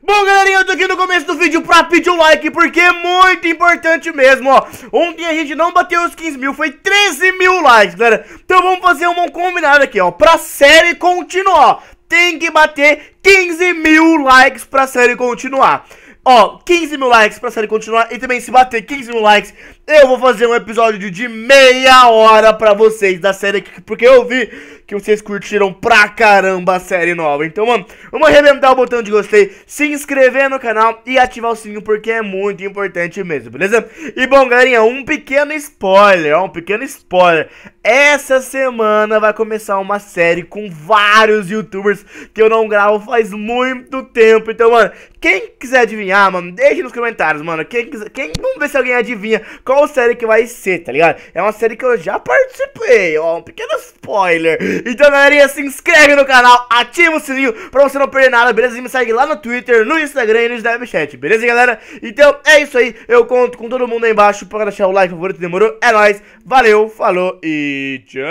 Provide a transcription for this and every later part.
Bom, galerinha, eu tô aqui no começo do vídeo pra pedir um like, porque é muito importante mesmo, ó. Ontem a gente não bateu os 15 mil, foi 13 mil likes, galera. Então vamos fazer um combinado aqui, ó, pra série continuar. Tem que bater 15 mil likes pra série continuar. Ó, 15 mil likes pra série continuar e também se bater 15 mil likes, eu vou fazer um episódio de meia hora pra vocês da série aqui, porque eu vi que vocês curtiram pra caramba a série nova. Então, mano, vamos arrebentar o botão de gostei, se inscrever no canal e ativar o sininho, porque é muito importante mesmo, beleza? E bom, galerinha, um pequeno spoiler, ó, um pequeno spoiler. Essa semana vai começar uma série com vários youtubers que eu não gravo faz muito tempo. Então, mano, quem quiser adivinhar, mano, deixe nos comentários, mano. Quem quiser, quem, vamos ver se alguém adivinha qual série que vai ser, tá ligado? É uma série que eu já participei, ó, um pequeno spoiler. Então, galerinha, se inscreve no canal, ativa o sininho pra você não perder nada, beleza? E me segue lá no Twitter, no Instagram e no Snapchat, beleza, galera? Então, é isso aí, eu conto com todo mundo aí embaixo pra deixar o like favorito, demorou? É nóis, valeu, falou e tchau!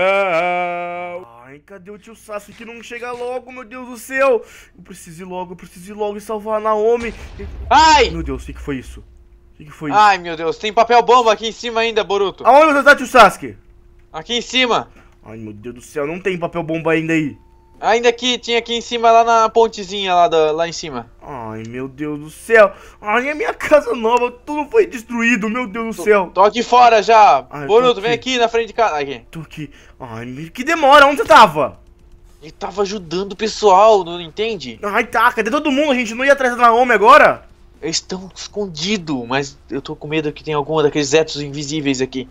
Ai, cadê o tio Sasuke? Não chega logo, meu Deus do céu! Eu preciso ir logo, eu preciso ir logo e salvar a Naomi. Ai! Meu Deus, o que foi isso? O que foi isso? Ai meu Deus, tem papel bomba aqui em cima ainda, Boruto. Aonde você tá, tio Sasuke? Aqui em cima. Ai meu Deus do céu, não tem papel bomba ainda aí. Ainda aqui, tinha aqui em cima, lá na pontezinha lá, da, lá em cima. Ai, meu Deus do céu. Ai, a minha casa nova, tudo foi destruído, meu Deus do tô, céu. Tô aqui fora já. Ai, Boruto, aqui. vem aqui na frente de casa. Aqui. Tô aqui. Ai, que demora, onde você tava? Ele tava ajudando o pessoal, não entende? Ai, tá, cadê todo mundo? A gente não ia atrás da Naomi agora? Eles estão escondidos, mas eu tô com medo que tem alguma daqueles etos invisíveis aqui.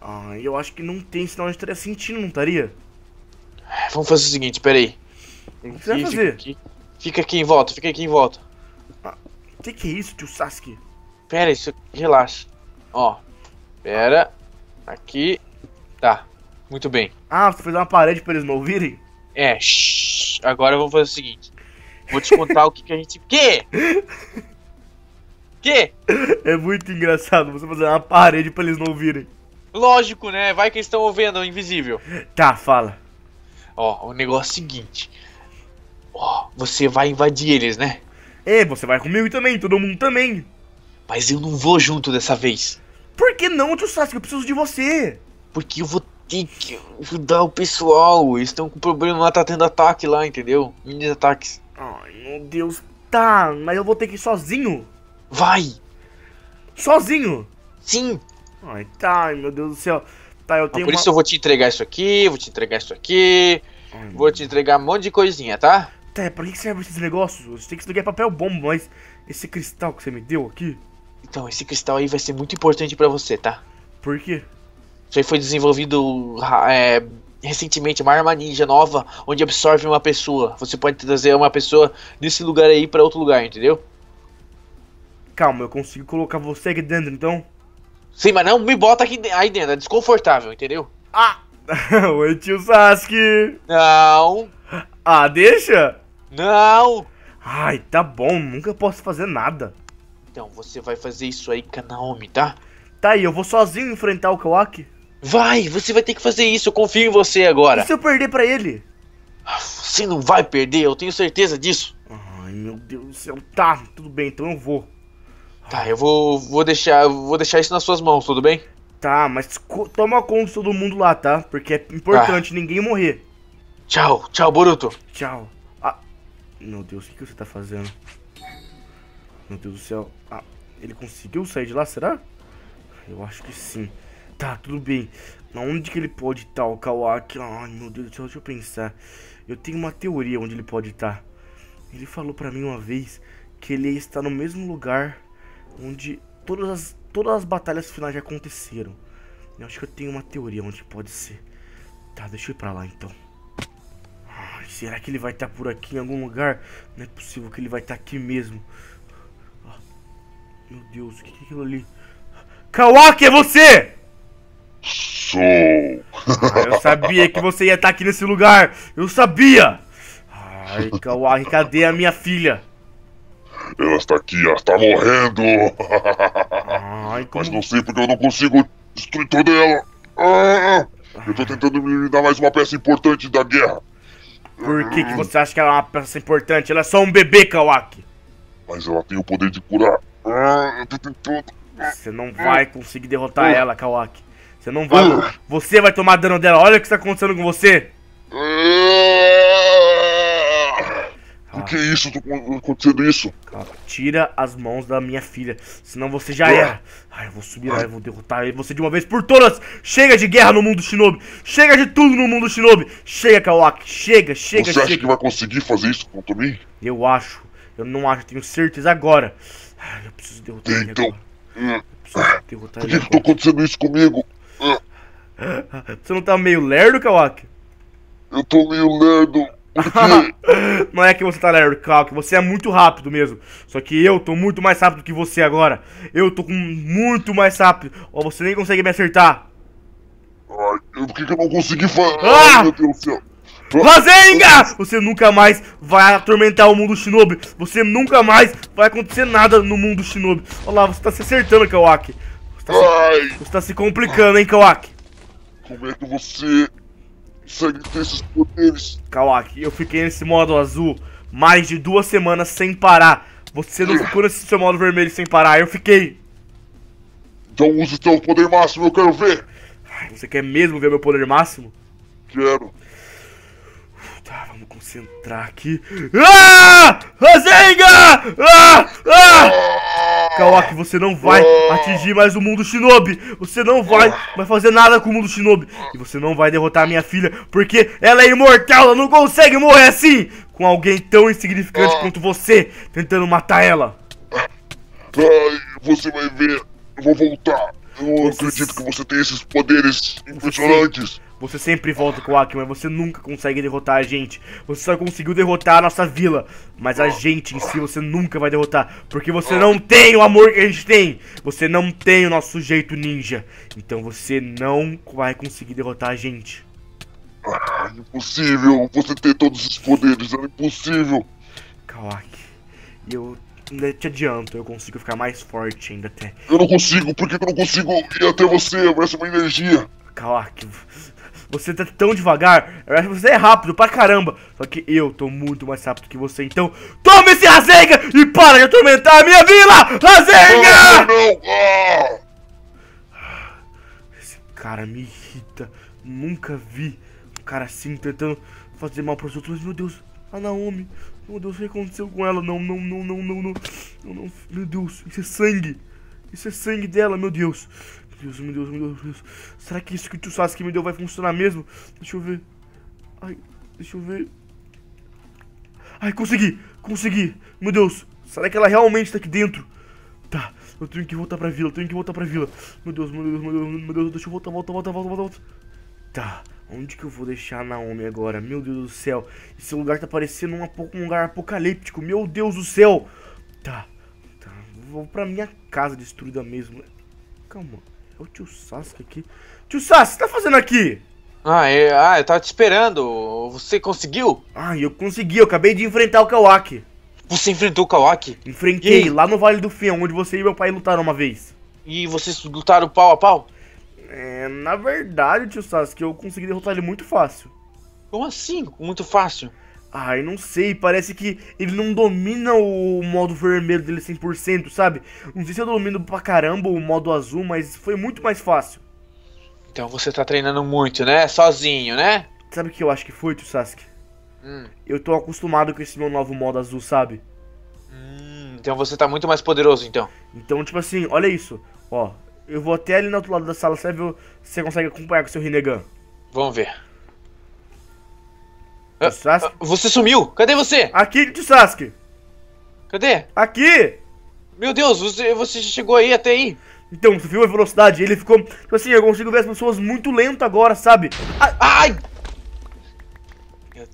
Ah, eu acho que não tem, senão a gente estaria sentindo, não estaria? É, vamos fazer o seguinte, peraí. O que você vai fazer? Fica aqui, fica aqui em volta, fica aqui em volta. O ah, que, que é isso, tio Sasuke? Pera aí, relaxa. Ó, pera. Aqui. Tá, muito bem. Ah, você fez uma parede pra eles não ouvirem? É, shh. agora vamos fazer o seguinte. Vou te contar o que, que a gente... Que? quê? É muito engraçado você fazer uma parede pra eles não ouvirem. Lógico, né? Vai que eles estão ouvindo, invisível. Tá, fala. Ó, o negócio é o seguinte. Ó, você vai invadir eles, né? É, você vai comigo também, todo mundo também. Mas eu não vou junto dessa vez. Por que não, tio Sasuke? Eu preciso de você. Porque eu vou ter que ajudar o pessoal. Eles estão com problema lá, tá tendo ataque lá, entendeu? Mini ataques. Ai, meu Deus. Tá, mas eu vou ter que ir sozinho? Vai! Sozinho? Sim! Ai, tá, meu Deus do céu. Tá, eu ah, tenho por isso eu vou te entregar isso aqui, vou te entregar isso aqui, Ai, vou te entregar um monte de coisinha, tá? Tá, é pra que serve esses negócios? Você tem que entregar papel bom, mas esse cristal que você me deu aqui. Então, esse cristal aí vai ser muito importante para você, tá? Por quê? Isso aí foi desenvolvido é, recentemente, uma arma ninja nova, onde absorve uma pessoa. Você pode trazer uma pessoa desse lugar aí para outro lugar, entendeu? Calma, eu consigo colocar você aqui dentro então? Sim, mas não me bota aqui aí dentro, é desconfortável, entendeu? Ah! Oi, tio Sasuke! Não! Ah, deixa! Não! Ai, tá bom, nunca posso fazer nada. Então, você vai fazer isso aí com a Naomi, tá? Tá aí, eu vou sozinho enfrentar o Kawaki? Vai, você vai ter que fazer isso, eu confio em você agora. E se eu perder pra ele? Ah, você não vai perder, eu tenho certeza disso. Ai, meu Deus do céu. Tá, tudo bem, então eu vou. Tá, eu vou, vou, deixar, vou deixar isso nas suas mãos, tudo bem? Tá, mas co toma conta de todo mundo lá, tá? Porque é importante tá. ninguém morrer. Tchau, tchau, Boruto. Tchau. Ah, meu Deus, o que, que você tá fazendo? Meu Deus do céu. Ah, ele conseguiu sair de lá, será? Eu acho que sim. Tá, tudo bem. Onde que ele pode estar, tá, o Kawaki? Ai, meu Deus do céu, deixa eu pensar. Eu tenho uma teoria onde ele pode estar. Tá. Ele falou pra mim uma vez que ele está no mesmo lugar onde todas as, todas as batalhas finais já aconteceram. Eu acho que eu tenho uma teoria onde pode ser. Tá, deixa eu ir pra lá então. Ai, será que ele vai estar tá por aqui em algum lugar? Não é possível que ele vai estar tá aqui mesmo. Ah, meu Deus, o que, que é aquilo ali? Kawaki, é você! Sou! Ah, eu sabia que você ia estar tá aqui nesse lugar! Eu sabia! Ai, Kawaki, cadê a minha filha? Ela está aqui, ela está morrendo! Ai, como... Mas não sei porque eu não consigo destruir toda ela! Ah, eu estou tentando me dar mais uma peça importante da guerra! Por que, que hum. você acha que ela é uma peça importante? Ela é só um bebê, Kawaki! Mas ela tem o poder de curar! Ah, eu tô tentando! Você não vai ah. conseguir derrotar ah. ela, Kawaki! Você não vai. Ah. Você vai tomar dano dela. Olha o que está acontecendo com você. que é isso? Tô acontecendo isso? Calma, tira as mãos da minha filha, senão você já ah. era. Ai, eu vou subir lá, eu vou derrotar você de uma vez por todas. Chega de guerra no mundo shinobi. Chega de tudo no mundo shinobi. Chega, Kawaki. Chega, chega, você chega. Você acha que vai conseguir fazer isso contra mim? Eu acho. Eu não acho, tenho certeza agora. Ai, eu preciso derrotar ele então, agora. Hum. Eu derrotar Por que, que tá acontecendo isso comigo? Hum. Você não tá meio lerdo, Kawaki? Eu tô meio lerdo. não é que você tá lerdo, que você é muito rápido mesmo. Só que eu tô muito mais rápido que você agora. Eu tô com muito mais rápido. Ó, você nem consegue me acertar. Ai, por que, que eu não consegui fazer? Ah! Ai, meu Deus do céu. Vazenga! Você nunca mais vai atormentar o mundo Shinobi. Você nunca mais vai acontecer nada no mundo Shinobi. Olha lá, você tá se acertando, Kawaki. Você tá, se... você tá se complicando, hein, Kawaki. Como é que você consegue ter esses poderes. Kawaki, eu fiquei nesse modo azul mais de duas semanas sem parar. Você não ficou nesse seu modo vermelho sem parar, eu fiquei. Então use o seu poder máximo, eu quero ver. você quer mesmo ver meu poder máximo? Quero. Tá, vamos concentrar aqui. Ah! Rasenga! Ah! Ah! ah! É. Kawaki, você não vai é. atingir mais o mundo Shinobi. Você não vai, vai é. fazer nada com o mundo Shinobi. E você não vai derrotar a minha filha, porque ela é imortal, ela não consegue morrer assim. Com alguém tão insignificante quanto você, tentando matar ela. Ai, você vai ver, eu vou voltar. Eu você... acredito que você tem esses poderes impressionantes. Você sempre volta com o mas você nunca consegue derrotar a gente. Você só conseguiu derrotar a nossa vila, mas a gente em si você nunca vai derrotar, porque você não tem o amor que a gente tem. Você não tem o nosso jeito ninja. Então você não vai conseguir derrotar a gente. Ah, impossível! Você tem todos os poderes, é impossível! Kawaki, eu ainda te adianto, eu consigo ficar mais forte ainda até. Eu não consigo, por que eu não consigo ir até você? Parece é uma energia! Kawaki, você tá tão devagar. Eu acho que Você é rápido pra caramba. Só que eu tô muito mais rápido que você. Então, toma esse Rasengan e para de atormentar a minha vila! Rasengan! Esse cara me irrita. Nunca vi um cara assim tentando fazer mal pros outros. Mas, meu Deus, a Naomi. Meu Deus, o que aconteceu com ela? Não, não, não, não, não, não. não, não. Meu Deus, isso é sangue. Isso é sangue dela, meu Deus meu Deus, meu Deus, meu Deus. Será que isso que o tio Sasuke me deu vai funcionar mesmo? Deixa eu ver. Ai, deixa eu ver. Ai, consegui, consegui. Meu Deus, será que ela realmente tá aqui dentro? Tá, eu tenho que voltar pra vila, eu tenho que voltar pra vila. Meu Deus, meu Deus, meu Deus, meu Deus, deixa eu voltar, volta, volta, volta, volta, volta. Tá, onde que eu vou deixar a Naomi agora? Meu Deus do céu, esse lugar tá parecendo um, um lugar apocalíptico, meu Deus do céu. Tá, tá, vou pra minha casa destruída mesmo. Calma. É o tio Sasuke aqui. Tio Sasuke, o que tá fazendo aqui? Ah eu, é, ah, eu tava te esperando. Você conseguiu? Ah, eu consegui. Eu acabei de enfrentar o Kawaki. Você enfrentou o Kawaki? Enfrentei, lá no Vale do Fim, onde você e meu pai lutaram uma vez. E vocês lutaram pau a pau? É, na verdade, tio Sasuke, eu consegui derrotar ele muito fácil. Como assim? Muito fácil? Ai, ah, não sei, parece que ele não domina o modo vermelho dele 100%, sabe? Não sei se eu domino pra caramba o modo azul, mas foi muito mais fácil. Então você tá treinando muito, né? Sozinho, né? Sabe o que eu acho que foi, tu, Sasuke? Hum. Eu tô acostumado com esse meu novo modo azul, sabe? Hum, então você tá muito mais poderoso, então. Então, tipo assim, olha isso. Ó, eu vou até ali no outro lado da sala, você, vai ver, você consegue acompanhar com o seu Rinnegan. Vamos ver. Ah, Sasuke? Ah, você sumiu! Cadê você? Aqui, de Sasuke! Cadê? Aqui! Meu Deus, você, você chegou aí até aí! Então, você viu a velocidade? Ele ficou. Tipo assim, eu consigo ver as pessoas muito lento agora, sabe? Ah, Ai! Ai!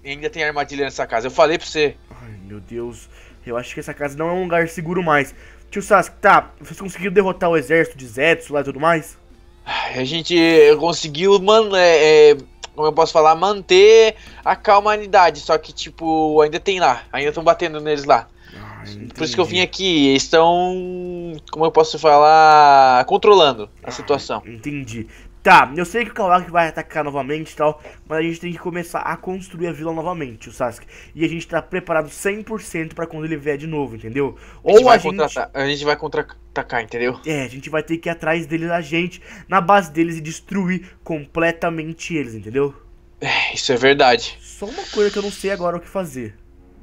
ainda tem armadilha nessa casa, eu falei pra você. Ai, meu Deus. Eu acho que essa casa não é um lugar seguro mais. Tio Sasuke, tá, vocês conseguiram derrotar o exército de Zetsu lá e tudo mais? A gente eh, conseguiu, mano, é, é, como eu posso falar, manter a calma unidade. Só que, tipo, ainda tem lá, ainda estão batendo neles lá. Ah, Por isso que eu vim aqui, eles estão, como eu posso falar, controlando a ah, situação. Entendi. Tá, eu sei que o Kawaki vai atacar novamente e tal, mas a gente tem que começar a construir a vila novamente, o Sasuke. E a gente tá preparado 100% pra quando ele vier de novo, entendeu? A Ou a gente... A gente vai contra-atacar, entendeu? É, a gente vai ter que ir atrás deles, a gente, na base deles e destruir completamente eles, entendeu? É, isso é verdade. Só uma coisa que eu não sei agora o que fazer.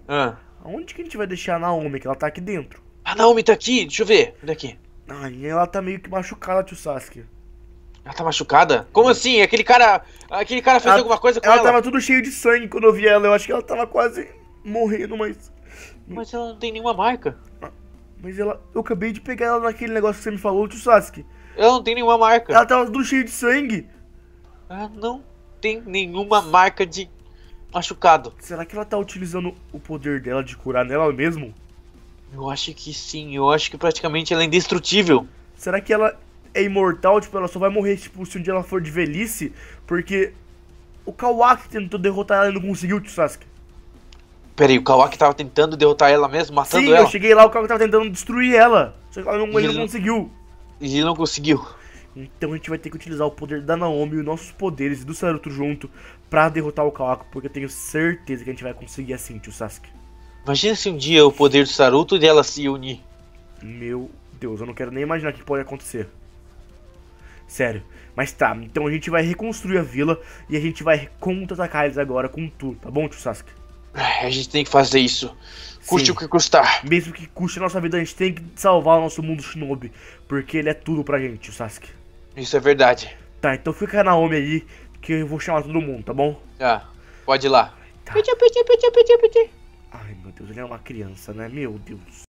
Ah. Onde que a gente vai deixar a Naomi, que ela tá aqui dentro? A Naomi tá aqui? Deixa eu ver. Olha aqui. É é? Ai, ela tá meio que machucada, tio Sasuke. Ela tá machucada? Como assim? Aquele cara. Aquele cara fez ela, alguma coisa com ela? Ela tava tudo cheio de sangue quando eu vi ela. Eu acho que ela tava quase morrendo, mas. Mas ela não tem nenhuma marca. Ah, mas ela. Eu acabei de pegar ela naquele negócio que você me falou, tio Sasuke. Ela não tem nenhuma marca. Ela tava tudo cheio de sangue. Ela não tem nenhuma marca de machucado. Será que ela tá utilizando o poder dela de curar nela mesmo? Eu acho que sim, eu acho que praticamente ela é indestrutível. Será que ela é imortal, tipo, ela só vai morrer tipo, se um dia ela for de velhice, porque o Kawaki tentou derrotar ela e não conseguiu, Tio Sasuke. Peraí, o Kawaki tava tentando derrotar ela mesmo, matando Sim, ela? Sim, eu cheguei lá, o Kawaki tava tentando destruir ela, só que ela não, ele, não conseguiu. E ele não conseguiu. Então a gente vai ter que utilizar o poder da Naomi e os nossos poderes do Saruto junto pra derrotar o Kawaki, porque eu tenho certeza que a gente vai conseguir assim, tio Sasuke. Imagina se um dia o poder do Saruto e dela se unir. Meu Deus, eu não quero nem imaginar o que pode acontecer. Sério. Mas tá, então a gente vai reconstruir a vila e a gente vai contra-atacar eles agora com tudo, tá bom, tio Sasuke? A gente tem que fazer isso. Custe Sim. o que custar. Mesmo que custe a nossa vida, a gente tem que salvar o nosso mundo shinobi. Porque ele é tudo pra gente, tio Sasuke. Isso é verdade. Tá, então fica na Omi aí, que eu vou chamar todo mundo, tá bom? Tá, ah, pode ir lá. Tá. Ai meu Deus, ele é uma criança, né? Meu Deus.